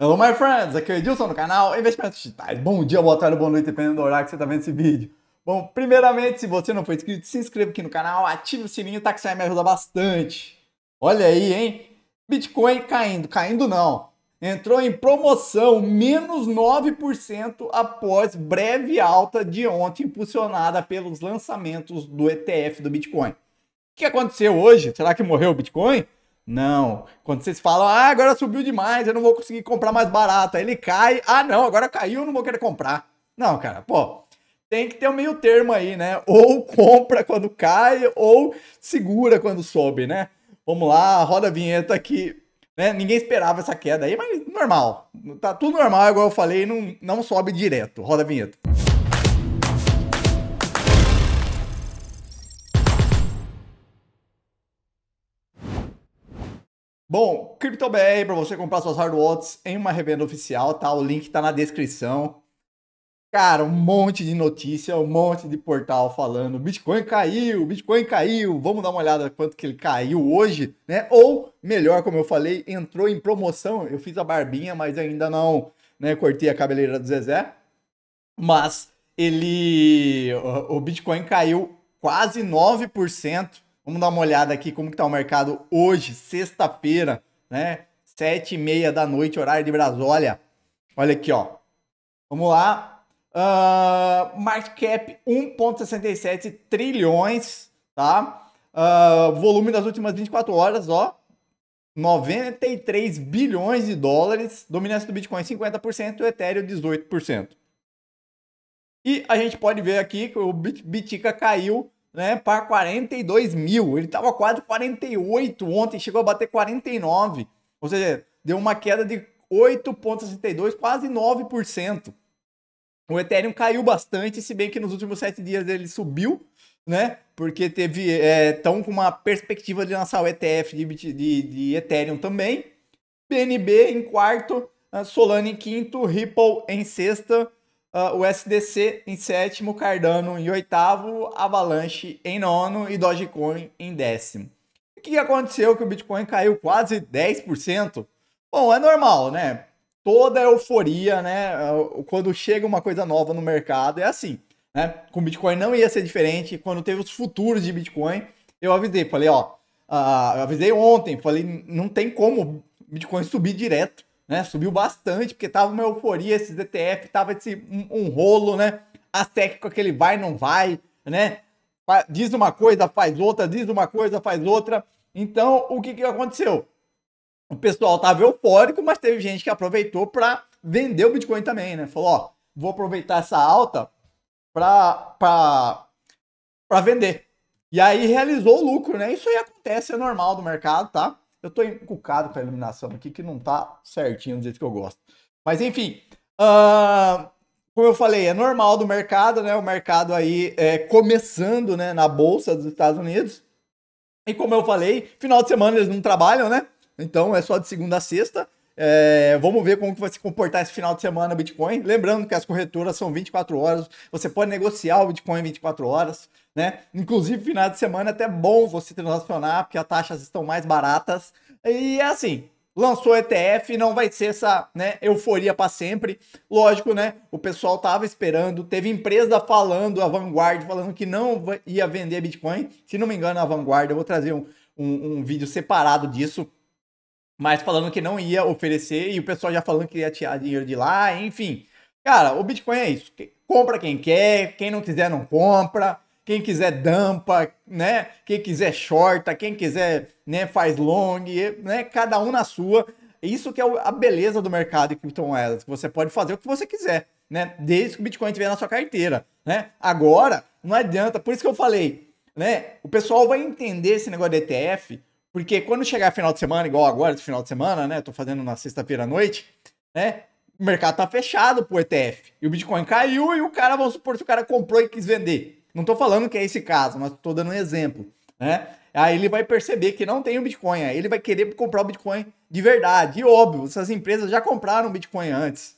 Hello, my friends! Aqui é o Edilson no canal Investimentos Digitais. Bom dia, boa tarde, boa noite, dependendo do horário que você está vendo esse vídeo. Bom, primeiramente, se você não for inscrito, se inscreva aqui no canal, ative o sininho, tá que isso aí me ajuda bastante. Olha aí, hein? Bitcoin caindo, caindo não. Entrou em promoção, menos 9% após breve alta de ontem, impulsionada pelos lançamentos do ETF do Bitcoin. O que aconteceu hoje? Será que morreu o Bitcoin? Não. Quando vocês falam, ah, agora subiu demais, eu não vou conseguir comprar mais barato. Aí ele cai, ah, não, agora caiu, eu não vou querer comprar. Não, cara, pô, tem que ter um meio termo aí, né? Ou compra quando cai, ou segura quando sobe, né? Vamos lá, roda a vinheta aqui né? ninguém esperava essa queda aí, mas normal. Tá tudo normal, igual eu falei, não, não sobe direto. Roda a vinheta. Bom, CryptoBR para você comprar suas hard wallets em uma revenda oficial, tá? O link tá na descrição. Cara, um monte de notícia, um monte de portal falando Bitcoin caiu, Bitcoin caiu, vamos dar uma olhada quanto que ele caiu hoje, né? Ou, melhor, como eu falei, entrou em promoção. Eu fiz a barbinha, mas ainda não né, cortei a cabeleira do Zezé. Mas ele. O Bitcoin caiu quase 9% Vamos dar uma olhada aqui como está o mercado hoje, sexta-feira, né? Sete e meia da noite, horário de Brasília. Olha aqui, ó. Vamos lá. Uh, market cap 1,67 trilhões, tá? Uh, volume das últimas 24 horas, ó. 93 bilhões de dólares. Dominância do Bitcoin 50%, o Ethereum 18%. E a gente pode ver aqui que o Bitica caiu né, para 42 mil. Ele estava quase 48 ontem, chegou a bater 49. Ou seja, deu uma queda de 8,62, quase 9%. O Ethereum caiu bastante, se bem que nos últimos sete dias ele subiu, né? Porque teve. Estão é, com uma perspectiva de lançar o ETF de, de, de Ethereum também. BNB em quarto, Solana em quinto, Ripple em sexta. Uh, o SDC em sétimo, Cardano em oitavo, Avalanche em nono e Dogecoin em décimo. O que aconteceu que o Bitcoin caiu quase 10%? Bom, é normal, né? Toda euforia, né? Ah, quando chega uma coisa nova no mercado, é assim, né? Com o Bitcoin não ia ser diferente. Quando teve os futuros de Bitcoin, eu avisei, falei, ó, uh, eu avisei ontem, falei, não tem como Bitcoin subir direto né? Subiu bastante, porque tava uma euforia esse DTF tava esse, um, um rolo, né? A técnica que aquele vai, não vai, né? Diz uma coisa, faz outra, diz uma coisa, faz outra. Então, o que, que aconteceu? O pessoal estava eufórico, mas teve gente que aproveitou para vender o Bitcoin também, né? Falou, ó, vou aproveitar essa alta para vender. E aí realizou o lucro, né? Isso aí acontece, é normal do mercado, tá? Eu tô encucado com a iluminação aqui, que não tá certinho do jeito que eu gosto. Mas enfim, uh, como eu falei, é normal do mercado, né? O mercado aí é, começando né, na Bolsa dos Estados Unidos. E como eu falei, final de semana eles não trabalham, né? Então é só de segunda a sexta. É, vamos ver como que vai se comportar esse final de semana o Bitcoin. Lembrando que as corretoras são 24 horas, você pode negociar o Bitcoin 24 horas né? Inclusive, final de semana é até bom você transacionar, porque as taxas estão mais baratas. E é assim, lançou ETF, não vai ser essa né, euforia para sempre. Lógico, né? O pessoal tava esperando, teve empresa falando, a Vanguard falando que não ia vender Bitcoin. Se não me engano, a Vanguard, eu vou trazer um, um, um vídeo separado disso, mas falando que não ia oferecer e o pessoal já falando que ia tirar dinheiro de lá, enfim. Cara, o Bitcoin é isso. Compra quem quer, quem não quiser não compra quem quiser dampa, né? Quem quiser shorta, quem quiser, né, faz long, né? Cada um na sua. Isso que é a beleza do mercado de criptomoedas. Você pode fazer o que você quiser, né? Desde que o Bitcoin estiver na sua carteira, né? Agora, não adianta. Por isso que eu falei, né? O pessoal vai entender esse negócio de ETF, porque quando chegar final de semana, igual agora, esse final de semana, né? tô fazendo na sexta-feira à noite, né? O mercado tá fechado pro ETF. E o Bitcoin caiu e o cara, vamos supor, se o cara comprou e quis vender não estou falando que é esse caso, mas estou dando um exemplo, né? Aí ele vai perceber que não tem o Bitcoin, aí ele vai querer comprar o Bitcoin de verdade. E óbvio, essas empresas já compraram Bitcoin antes.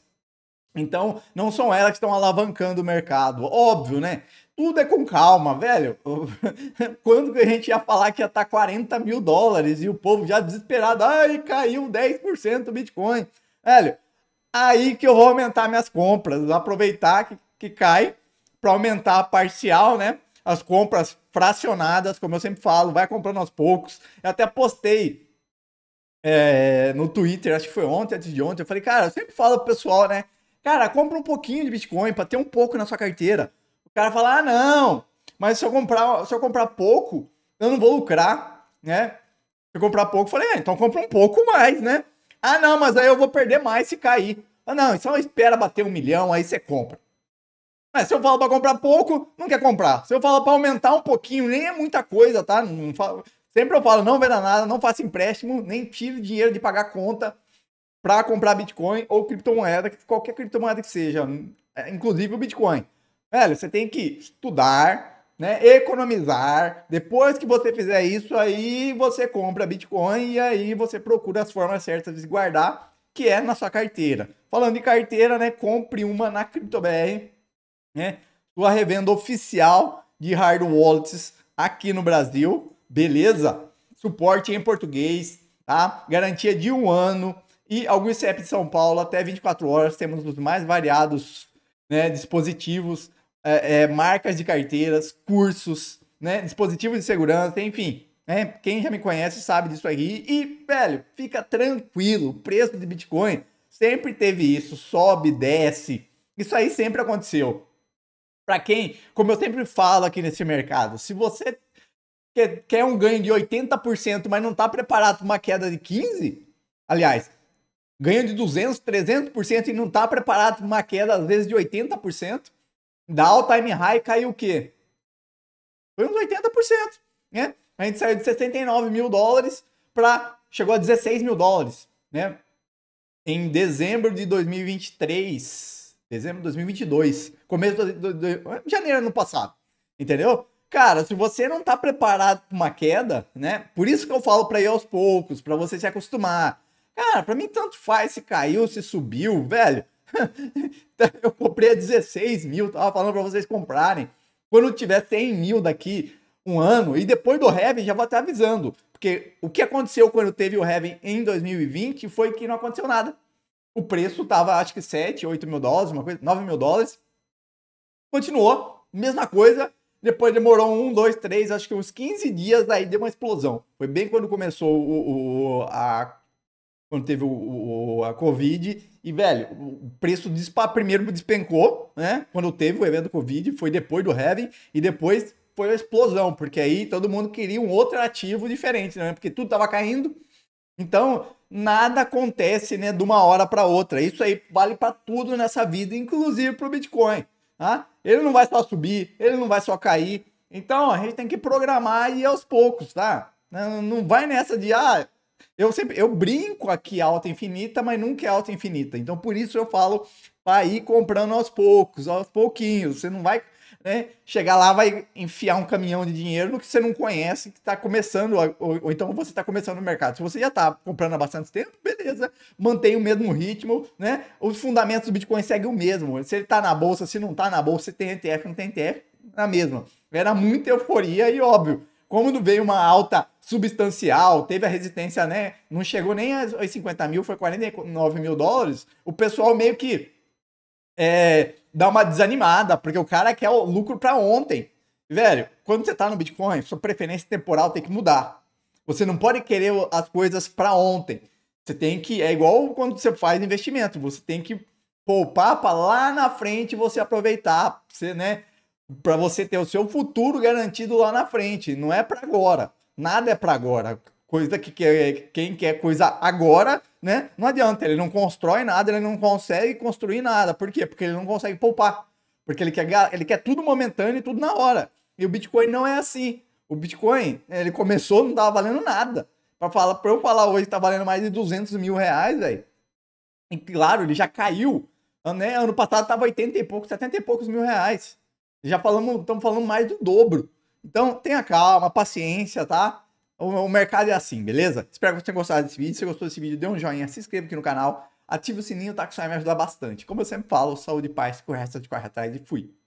Então, não são elas que estão alavancando o mercado. Óbvio, né? Tudo é com calma, velho. Quando que a gente ia falar que ia tá estar 40 mil dólares e o povo já desesperado, ai, caiu 10% o Bitcoin. Velho, aí que eu vou aumentar minhas compras, aproveitar que, que cai para aumentar a parcial, né? As compras fracionadas, como eu sempre falo, vai comprando aos poucos. Eu até postei é, no Twitter, acho que foi ontem, antes de ontem, eu falei, cara, eu sempre falo pro pessoal, né? Cara, compra um pouquinho de Bitcoin para ter um pouco na sua carteira. O cara fala, ah, não, mas se eu comprar, se eu comprar pouco, eu não vou lucrar, né? Se eu comprar pouco, eu falei, ah, então compra um pouco mais, né? Ah, não, mas aí eu vou perder mais se cair. Ah, não, então espera bater um milhão, aí você compra. Mas se eu falo para comprar pouco, não quer comprar. Se eu falo para aumentar um pouquinho, nem é muita coisa, tá? Não falo... Sempre eu falo, não venda nada, não faça empréstimo, nem tire dinheiro de pagar conta para comprar Bitcoin ou criptomoeda, qualquer criptomoeda que seja, é, inclusive o Bitcoin. Velho, você tem que estudar, né, economizar. Depois que você fizer isso, aí você compra Bitcoin e aí você procura as formas certas de guardar, que é na sua carteira. Falando de carteira, né, compre uma na CryptoBR né? Sua revenda oficial de hard wallets aqui no Brasil, beleza? Suporte em português, tá? Garantia de um ano e alguns CEP de São Paulo até 24 horas. Temos os mais variados né, dispositivos, é, é, marcas de carteiras, cursos, né? Dispositivos de segurança, enfim. Né? quem já me conhece sabe disso aí. E, velho, fica tranquilo. O preço de Bitcoin sempre teve isso. Sobe, desce. Isso aí sempre aconteceu. Para quem, como eu sempre falo aqui nesse mercado, se você quer, quer um ganho de 80%, mas não está preparado para uma queda de 15%, aliás, ganho de 200%, 300% e não está preparado para uma queda, às vezes, de 80%, da all time high caiu o quê? Foi uns 80%, né? A gente saiu de 79 mil dólares para. chegou a 16 mil dólares, né? Em dezembro de 2023. Dezembro de 2022. Começo de, de, de, janeiro ano passado. Entendeu? Cara, se você não tá preparado pra uma queda, né? Por isso que eu falo pra ir aos poucos, para você se acostumar. Cara, pra mim tanto faz se caiu, se subiu, velho. eu comprei a 16 mil, tava falando pra vocês comprarem. Quando tiver 100 mil daqui um ano, e depois do Heaven já vou até avisando. Porque o que aconteceu quando teve o Heaven em 2020 foi que não aconteceu nada. O preço tava, acho que 7, 8 mil dólares, uma coisa, 9 mil dólares. Continuou, mesma coisa. Depois demorou um, dois, três, acho que uns 15 dias, aí deu uma explosão. Foi bem quando começou o, o a quando teve o, o, a Covid. E, velho, o preço dispa, primeiro despencou, né? Quando teve o evento Covid, foi depois do Heaven, e depois foi a explosão, porque aí todo mundo queria um outro ativo diferente, né? Porque tudo tava caindo. Então, nada acontece, né, de uma hora para outra. Isso aí vale para tudo nessa vida, inclusive para o Bitcoin. Tá? Ele não vai só subir, ele não vai só cair. Então a gente tem que programar e ir aos poucos, tá? Não vai nessa de ah, eu sempre eu brinco aqui alta infinita, mas nunca é alta infinita. Então por isso eu falo para ir comprando aos poucos, aos pouquinhos. Você não vai né? Chegar lá vai enfiar um caminhão de dinheiro no que você não conhece, que está começando, ou, ou, então você está começando no mercado. Se você já está comprando há bastante tempo, beleza, mantém o mesmo ritmo, né? Os fundamentos do Bitcoin seguem o mesmo. Se ele está na bolsa, se não está na bolsa, se tem ETF, não tem ETF, na mesma. Era muita euforia e óbvio. Como veio uma alta substancial, teve a resistência, né? Não chegou nem aos 50 mil, foi 49 mil dólares. O pessoal meio que é, dá uma desanimada, porque o cara quer o lucro para ontem. Velho, quando você tá no Bitcoin, sua preferência temporal tem que mudar. Você não pode querer as coisas para ontem. Você tem que. É igual quando você faz investimento. Você tem que poupar para lá na frente você aproveitar. Você, né? Para você ter o seu futuro garantido lá na frente. Não é para agora. Nada é para agora. Coisa que quer, quem quer coisa agora né? Não adianta, ele não constrói nada, ele não consegue construir nada. Por quê? Porque ele não consegue poupar. Porque ele quer, ele quer tudo momentâneo e tudo na hora. E o Bitcoin não é assim. O Bitcoin, ele começou, não tava valendo nada. Para falar, para eu falar hoje, tá valendo mais de 200 mil reais, velho. E claro, ele já caiu. Ah, né? Ano passado tava 80 e poucos, 70 e poucos mil reais. Já falamos, estamos falando mais do dobro. Então, tenha calma, paciência, tá? O, mercado é assim, beleza? Espero que você tenha gostado desse vídeo. Se você gostou desse vídeo, dê um joinha, se inscreva aqui no canal, ative o sininho, tá? Que isso vai me ajudar bastante. Como eu sempre falo, saúde, paz, resto de corre atrás e fui.